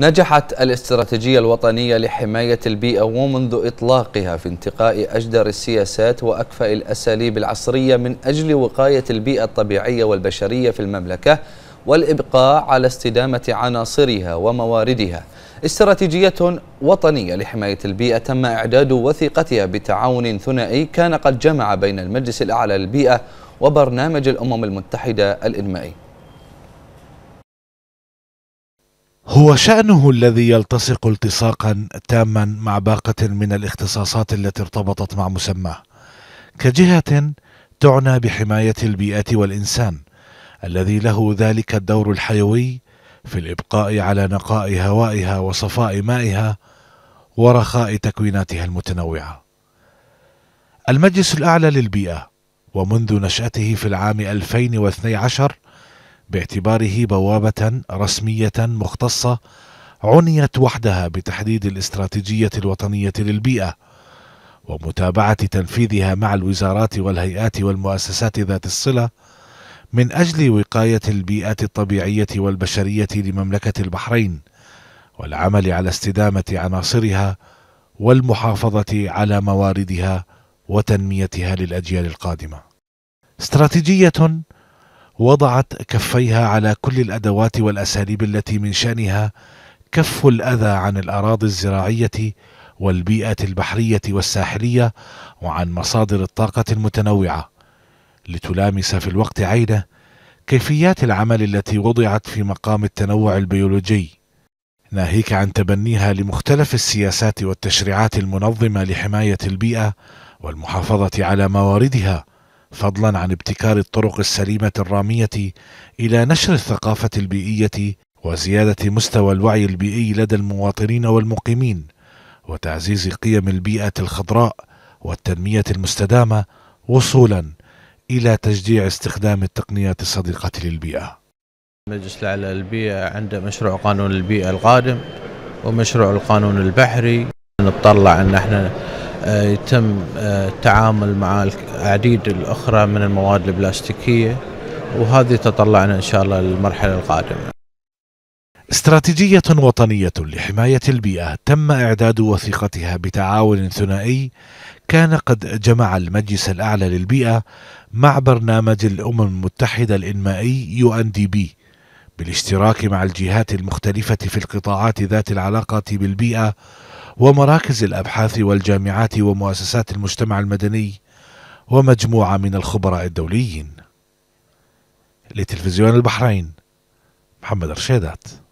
نجحت الاستراتيجية الوطنية لحماية البيئة ومنذ إطلاقها في انتقاء أجدر السياسات وأكفأ الأساليب العصرية من أجل وقاية البيئة الطبيعية والبشرية في المملكة والإبقاء على استدامة عناصرها ومواردها استراتيجية وطنية لحماية البيئة تم إعداد وثيقتها بتعاون ثنائي كان قد جمع بين المجلس الأعلى للبيئة وبرنامج الأمم المتحدة الإنمائي هو شأنه الذي يلتصق التصاقا تاما مع باقة من الاختصاصات التي ارتبطت مع مسماه كجهة تعنى بحماية البيئة والإنسان الذي له ذلك الدور الحيوي في الإبقاء على نقاء هوائها وصفاء مائها ورخاء تكويناتها المتنوعة. المجلس الأعلى للبيئة ومنذ نشأته في العام 2012 باعتباره بوابة رسمية مختصة عنيت وحدها بتحديد الاستراتيجية الوطنية للبيئة ومتابعة تنفيذها مع الوزارات والهيئات والمؤسسات ذات الصلة من أجل وقاية البيئات الطبيعية والبشرية لمملكة البحرين والعمل على استدامة عناصرها والمحافظة على مواردها وتنميتها للأجيال القادمة. استراتيجية وضعت كفيها على كل الادوات والاساليب التي من شانها كف الاذى عن الاراضي الزراعيه والبيئه البحريه والساحليه وعن مصادر الطاقه المتنوعه لتلامس في الوقت عينه كيفيات العمل التي وضعت في مقام التنوع البيولوجي ناهيك عن تبنيها لمختلف السياسات والتشريعات المنظمه لحمايه البيئه والمحافظه على مواردها فضلا عن ابتكار الطرق السليمه الراميه الى نشر الثقافه البيئيه وزياده مستوى الوعي البيئي لدى المواطنين والمقيمين وتعزيز قيم البيئه الخضراء والتنميه المستدامه وصولا الى تشجيع استخدام التقنيات الصديقه للبيئه المجلس الأعلى للبيئة عنده مشروع قانون البيئة القادم ومشروع القانون البحري نتطلع أن احنا آه، يتم آه، التعامل مع العديد الأخرى من المواد البلاستيكية وهذه تطلعنا إن شاء الله للمرحلة القادمة استراتيجية وطنية لحماية البيئة تم إعداد وثيقتها بتعاون ثنائي كان قد جمع المجلس الأعلى للبيئة مع برنامج الأمم المتحدة الإنمائي يو أن دي بي بالاشتراك مع الجهات المختلفة في القطاعات ذات العلاقة بالبيئة ومراكز الأبحاث والجامعات ومؤسسات المجتمع المدني ومجموعة من الخبراء الدوليين لتلفزيون البحرين محمد رشيدات